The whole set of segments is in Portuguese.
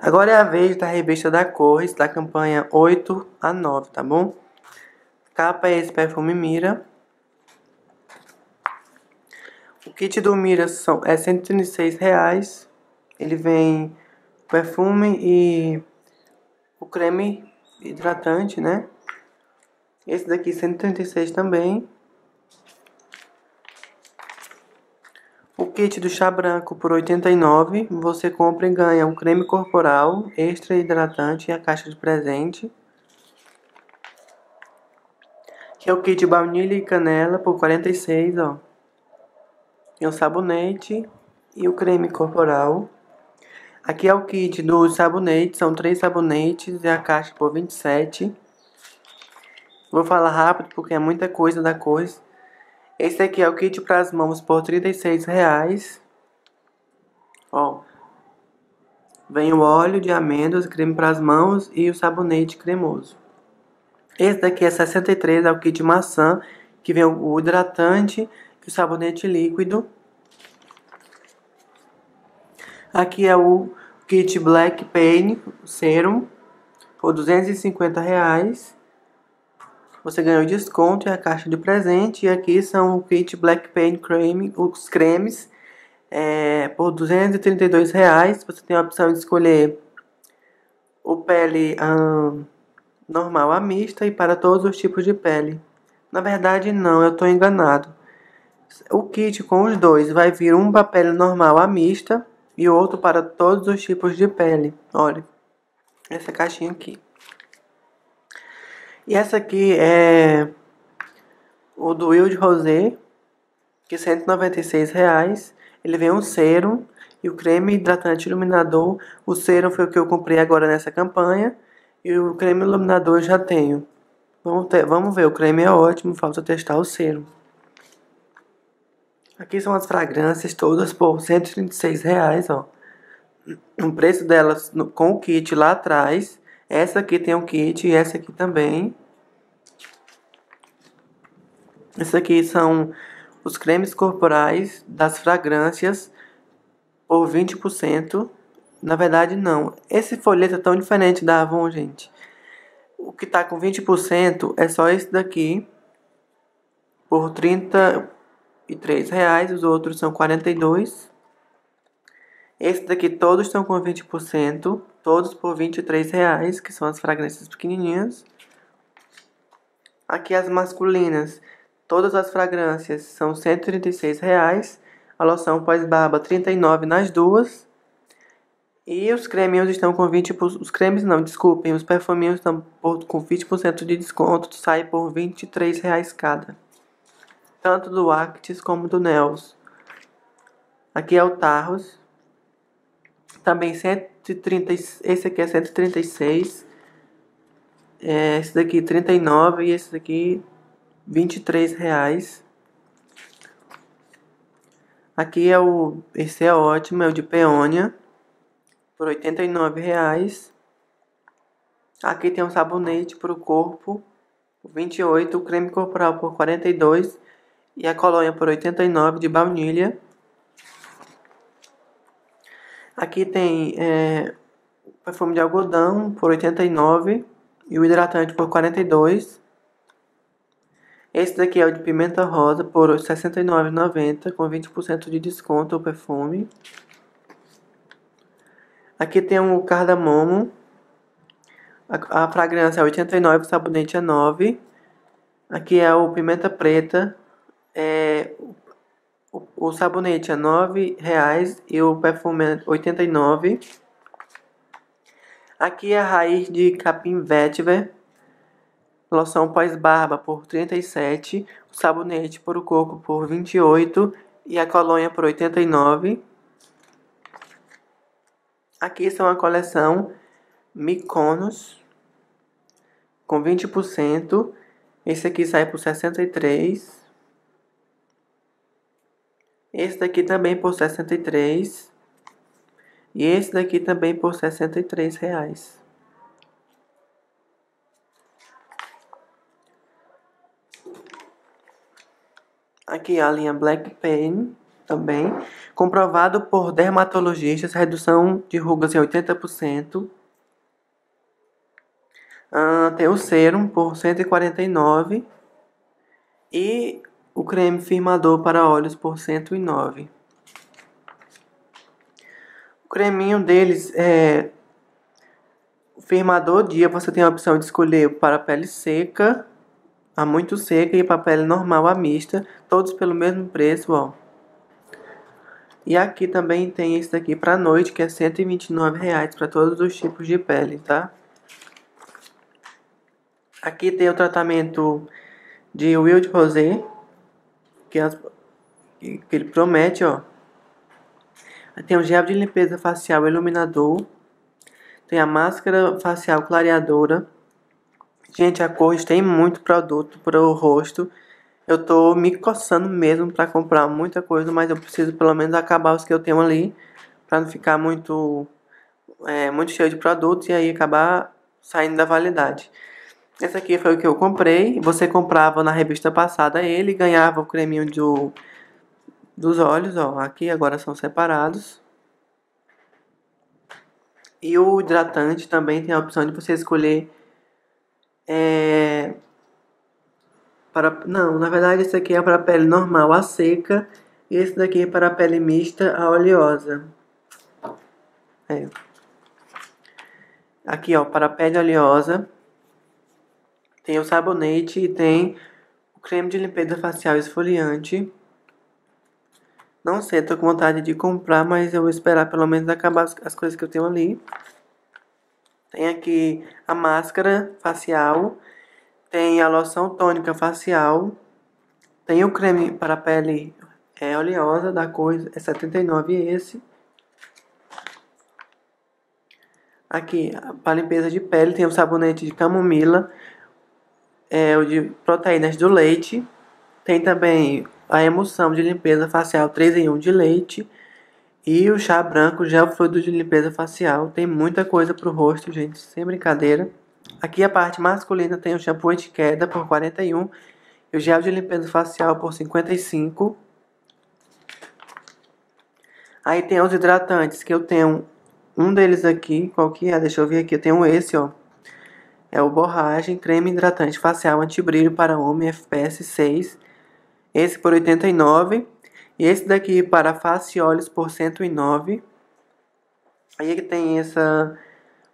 Agora é a vez da revista da Cores, da campanha 8 a 9, tá bom? Capa é esse perfume Mira. O kit do Mira são, é 136 reais. Ele vem perfume e o creme hidratante, né? Esse daqui 136 também. kit do chá branco por R$ 89, você compra e ganha um creme corporal extra hidratante e a caixa de presente. Que é o kit baunilha e canela por 46, ó. E o sabonete e o creme corporal. Aqui é o kit dos sabonetes, são três sabonetes e a caixa por 27. Vou falar rápido porque é muita coisa da coisa. Esse aqui é o kit para as mãos por R$ reais. Ó. Vem o óleo de amêndoas, creme para as mãos e o sabonete cremoso. Esse daqui é 63, é o kit maçã, que vem o hidratante e o sabonete líquido. Aqui é o kit Black Pain Serum, por 250 reais. Você ganhou desconto e a caixa de presente. E aqui são o kit Black Paint Cream, os cremes, é, por 232 reais. Você tem a opção de escolher o pele normal a mista e para todos os tipos de pele. Na verdade, não, eu estou enganado. O kit com os dois vai vir um para pele normal a mista e outro para todos os tipos de pele. Olha, essa caixinha aqui. E essa aqui é o do Will Rosé, que é 196 reais. Ele vem um cero e o creme hidratante iluminador. O cero foi o que eu comprei agora nessa campanha e o creme iluminador eu já tenho. Vamos, ter, vamos ver, o creme é ótimo, falta testar o cero. Aqui são as fragrâncias todas por 136 reais, ó. O preço delas no, com o kit lá atrás. Essa aqui tem um kit e essa aqui também. Esses aqui são os cremes corporais das fragrâncias por 20%. Na verdade, não. Esse folheto é tão diferente da Avon, gente. O que tá com 20% é só esse daqui por R$ reais, os outros são 42. Esse daqui todos estão com 20%, todos por R$ reais, que são as fragrâncias pequenininhas. Aqui as masculinas Todas as fragrâncias são R$ 136,00. a loção pós-barba R$ 39,00 nas duas. E os creminhos estão com 20%. Os cremes não, desculpem. Os perfuminhos estão com 20% de desconto. Sai por R$ 23,00 cada. Tanto do Actis como do Nels. Aqui é o Tarros. Também 130. Esse aqui é 136. É, esse daqui 39 e esse daqui 23 reais. Aqui é o, esse é ótimo, é o de peônia, por 89 reais. Aqui tem o sabonete para o corpo, por 28, o creme corporal por 42 e a colônia por 89 de baunilha. Aqui tem é, o perfume de algodão por 89 e o hidratante por 42. Esse daqui é o de pimenta rosa por R$ 69,90 com 20% de desconto o perfume. Aqui tem o cardamomo. A, a fragrância é 89, o sabonete é 9. Aqui é o pimenta preta. É, o, o sabonete é 9 reais e o perfume é 89. Aqui é a raiz de capim vetiver loção pós-barba por 37, o sabonete para o corpo por 28 e a colônia por 89. Aqui são a coleção Miconos com 20%. Esse aqui sai por 63. Esse daqui também por 63. E esse daqui também por 63 reais. Aqui a linha Black Pain também, comprovado por dermatologistas, redução de rugas em 80%. Uh, ah, tem o serum por 149 e o creme firmador para olhos por 109. O creminho deles é o firmador dia, você tem a opção de escolher para pele seca, a muito seca e para pele normal a mista, todos pelo mesmo preço, ó. E aqui também tem esse daqui para noite, que é R$ reais para todos os tipos de pele, tá? Aqui tem o tratamento de Wild Rosé, que, é as, que ele promete, ó. Tem o gel de limpeza facial iluminador, tem a máscara facial clareadora, Gente, a cor tem muito produto para o rosto. Eu tô me coçando mesmo para comprar muita coisa, mas eu preciso pelo menos acabar os que eu tenho ali para não ficar muito é, muito cheio de produtos e aí acabar saindo da validade. Esse aqui foi o que eu comprei. Você comprava na revista passada ele ganhava o creminho do, dos olhos, ó. Aqui agora são separados. E o hidratante também tem a opção de você escolher é, para, não, na verdade esse aqui é para a pele normal, a seca, e esse daqui é para a pele mista, a oleosa. É. Aqui, ó, para a pele oleosa, tem o sabonete e tem o creme de limpeza facial esfoliante. Não sei, tô com vontade de comprar, mas eu vou esperar pelo menos acabar as coisas que eu tenho ali. Tem aqui a máscara facial, tem a loção tônica facial, tem o creme para pele é, oleosa da cor é 79 esse. Aqui, para limpeza de pele, tem o sabonete de camomila, é, o de proteínas do leite. Tem também a emulsão de limpeza facial 3 em 1 de leite. E o chá branco, gel fluido de limpeza facial, tem muita coisa pro rosto, gente, sem brincadeira. Aqui a parte masculina tem o shampoo de queda por 41 e o gel de limpeza facial por 55. Aí tem os hidratantes, que eu tenho um deles aqui, qual que é? Deixa eu ver aqui, eu tenho esse, ó. É o Borragem Creme Hidratante Facial Antibrilho para Homem FPS 6. Esse por 89 esse daqui para face e olhos por 109. Aí ele tem essa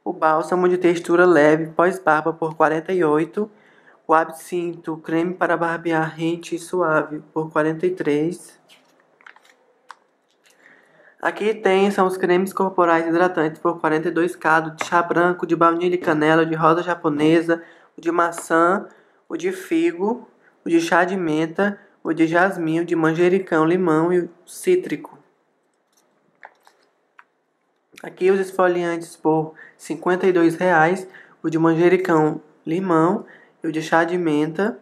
o bálsamo de textura leve pós-barba por 48. O absinto, creme para barbear rente e suave por 43. Aqui tem são os cremes corporais hidratantes por 42 cada, de chá branco, de baunilha e canela, de rosa japonesa, o de maçã, o de figo, o de chá de menta, o de jasmim, o de manjericão, limão e cítrico. Aqui os esfoliantes por R$ 52,00, o de manjericão, limão e o de chá de menta.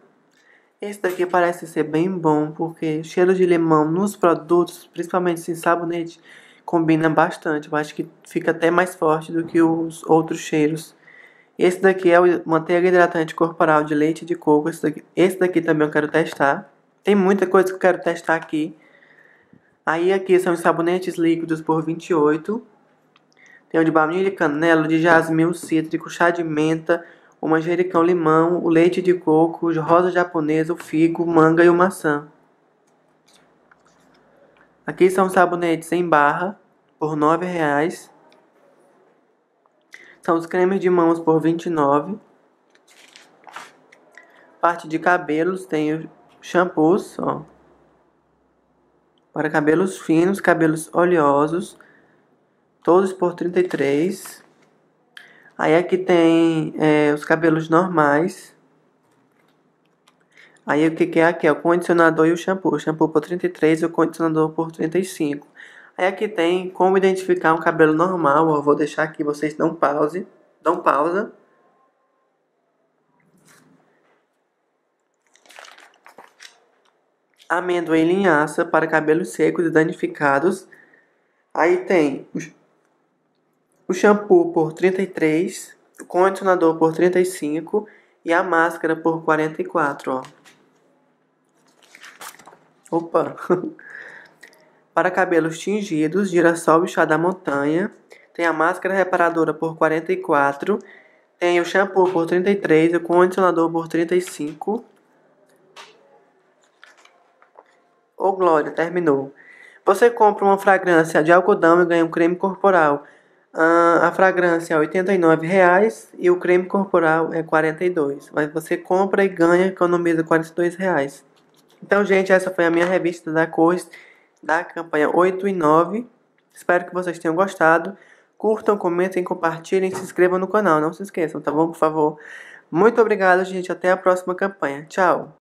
Esse daqui parece ser bem bom, porque o cheiro de limão nos produtos, principalmente sem assim, sabonete, combina bastante. Eu acho que fica até mais forte do que os outros cheiros. Esse daqui é o manteiga hidratante corporal de leite de coco. Esse daqui, esse daqui também eu quero testar. Tem muita coisa que eu quero testar aqui. Aí aqui são os sabonetes líquidos por 28. Tem o de baunilha, canela, de jasmim, cítrico, chá de menta, o manjericão, limão, o leite de coco, rosa japonesa, o figo, manga e o maçã. Aqui são os sabonetes em barra por R$ reais. São os cremes de mãos por 29. Parte de cabelos tem shampoos ó, Para cabelos finos, cabelos oleosos, todos por 33. Aí aqui tem é, os cabelos normais. Aí o que, que é aqui? É o condicionador e o shampoo. O shampoo por 33 e o condicionador por 35. Aí aqui tem como identificar um cabelo normal. Eu vou deixar aqui, vocês dão pause. Dão pausa amendoim linhaça para cabelos secos e danificados. Aí tem o shampoo por 33, o condicionador por 35 e a máscara por 44, ó. Opa. para cabelos tingidos, girassol e chá da montanha. Tem a máscara reparadora por 44, tem o shampoo por 33, o condicionador por 35 Ô oh, glória, terminou. Você compra uma fragrância de algodão e ganha um creme corporal. Ah, a fragrância é R$ 89,00 e o creme corporal é R$ 42,00. Mas você compra e ganha, economiza R$ 42,00. Então, gente, essa foi a minha revista da Cores da campanha 8 e 9. Espero que vocês tenham gostado. Curtam, comentem, compartilhem, se inscrevam no canal. Não se esqueçam, tá bom? Por favor. Muito obrigado, gente. Até a próxima campanha. Tchau.